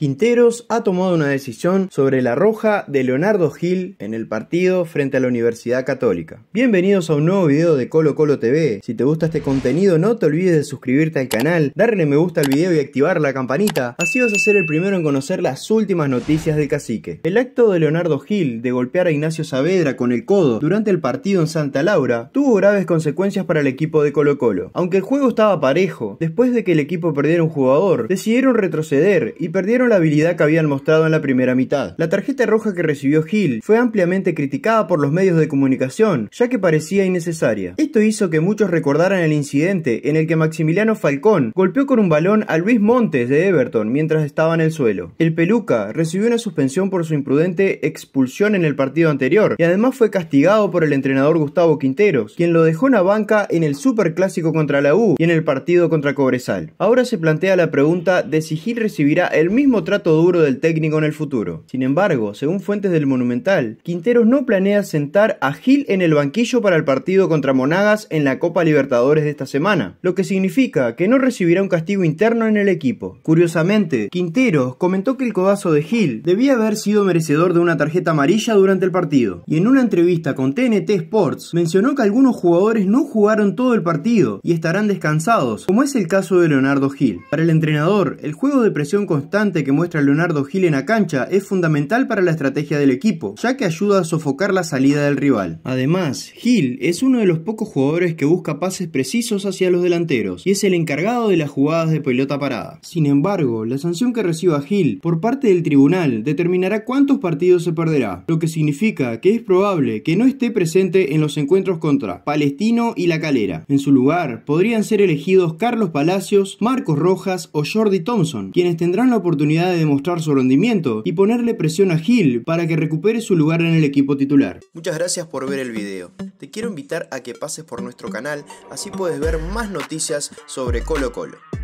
Quinteros ha tomado una decisión sobre la roja de Leonardo Gil en el partido frente a la Universidad Católica. Bienvenidos a un nuevo video de Colo Colo TV. Si te gusta este contenido no te olvides de suscribirte al canal, darle me gusta al video y activar la campanita. Así vas a ser el primero en conocer las últimas noticias del cacique. El acto de Leonardo Gil de golpear a Ignacio Saavedra con el codo durante el partido en Santa Laura tuvo graves consecuencias para el equipo de Colo Colo. Aunque el juego estaba parejo, después de que el equipo perdiera un jugador, decidieron retroceder y perdieron la habilidad que habían mostrado en la primera mitad. La tarjeta roja que recibió Gil fue ampliamente criticada por los medios de comunicación, ya que parecía innecesaria. Esto hizo que muchos recordaran el incidente en el que Maximiliano Falcón golpeó con un balón a Luis Montes de Everton mientras estaba en el suelo. El peluca recibió una suspensión por su imprudente expulsión en el partido anterior y además fue castigado por el entrenador Gustavo Quinteros, quien lo dejó en la banca en el Clásico contra la U y en el partido contra Cobresal. Ahora se plantea la pregunta de si Gil recibirá el mismo trato duro del técnico en el futuro. Sin embargo, según fuentes del Monumental, Quinteros no planea sentar a Gil en el banquillo para el partido contra Monagas en la Copa Libertadores de esta semana, lo que significa que no recibirá un castigo interno en el equipo. Curiosamente, Quinteros comentó que el codazo de Gil debía haber sido merecedor de una tarjeta amarilla durante el partido, y en una entrevista con TNT Sports mencionó que algunos jugadores no jugaron todo el partido y estarán descansados, como es el caso de Leonardo Gil. Para el entrenador, el juego de presión constante que muestra Leonardo Gil en la cancha es fundamental para la estrategia del equipo, ya que ayuda a sofocar la salida del rival. Además, Gil es uno de los pocos jugadores que busca pases precisos hacia los delanteros y es el encargado de las jugadas de pelota parada. Sin embargo, la sanción que reciba Gil por parte del tribunal determinará cuántos partidos se perderá, lo que significa que es probable que no esté presente en los encuentros contra Palestino y La Calera. En su lugar, podrían ser elegidos Carlos Palacios, Marcos Rojas o Jordi Thompson, quienes tendrán la oportunidad de demostrar su rendimiento y ponerle presión a Gil para que recupere su lugar en el equipo titular. Muchas gracias por ver el video. Te quiero invitar a que pases por nuestro canal, así puedes ver más noticias sobre Colo Colo.